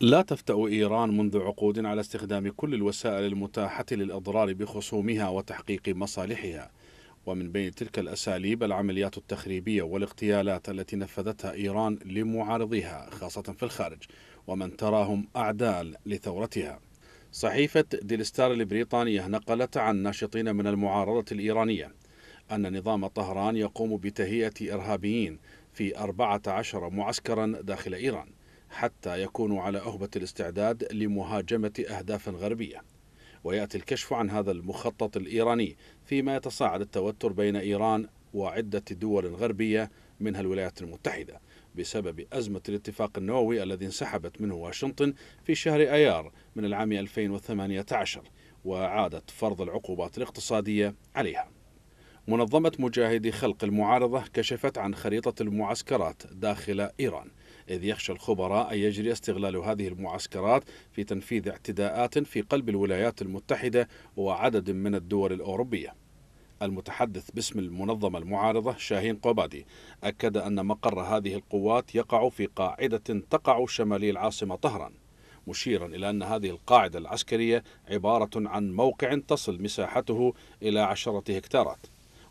لا تفتأ إيران منذ عقود على استخدام كل الوسائل المتاحة للإضرار بخصومها وتحقيق مصالحها ومن بين تلك الأساليب العمليات التخريبية والاغتيالات التي نفذتها إيران لمعارضيها خاصة في الخارج ومن تراهم أعداء لثورتها صحيفة ديلستار البريطانية نقلت عن ناشطين من المعارضة الإيرانية أن نظام طهران يقوم بتهيئة إرهابيين في 14 معسكرا داخل إيران حتى يكونوا على أهبة الاستعداد لمهاجمة أهداف غربية ويأتي الكشف عن هذا المخطط الإيراني فيما يتصاعد التوتر بين إيران وعدة دول غربية منها الولايات المتحدة بسبب أزمة الاتفاق النووي الذي انسحبت منه واشنطن في شهر أيار من العام 2018 وعادت فرض العقوبات الاقتصادية عليها منظمة مجاهدي خلق المعارضة كشفت عن خريطة المعسكرات داخل إيران إذ يخشى الخبراء أن يجري استغلال هذه المعسكرات في تنفيذ اعتداءات في قلب الولايات المتحدة وعدد من الدول الأوروبية المتحدث باسم المنظمة المعارضة شاهين قوبادي أكد أن مقر هذه القوات يقع في قاعدة تقع شمالي العاصمة طهران مشيرا إلى أن هذه القاعدة العسكرية عبارة عن موقع تصل مساحته إلى عشرة هكتارات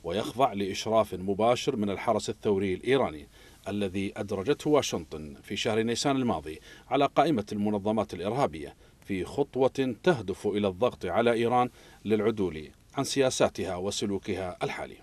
ويخضع لإشراف مباشر من الحرس الثوري الإيراني الذي أدرجته واشنطن في شهر نيسان الماضي على قائمة المنظمات الإرهابية في خطوة تهدف إلى الضغط على إيران للعدول عن سياساتها وسلوكها الحالي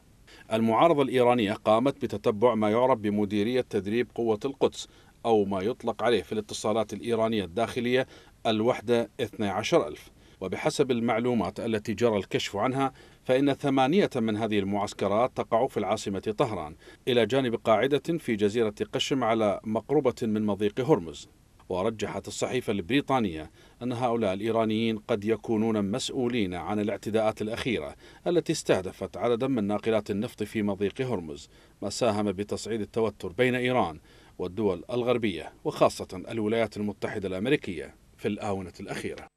المعارضة الإيرانية قامت بتتبع ما يعرف بمديرية تدريب قوة القدس أو ما يطلق عليه في الاتصالات الإيرانية الداخلية الوحدة 12000 ألف وبحسب المعلومات التي جرى الكشف عنها فإن ثمانية من هذه المعسكرات تقع في العاصمة طهران إلى جانب قاعدة في جزيرة قشم على مقربة من مضيق هرمز ورجحت الصحيفة البريطانية أن هؤلاء الإيرانيين قد يكونون مسؤولين عن الاعتداءات الأخيرة التي استهدفت عددا من ناقلات النفط في مضيق هرمز ما ساهم بتصعيد التوتر بين إيران والدول الغربية وخاصة الولايات المتحدة الأمريكية في الآونة الأخيرة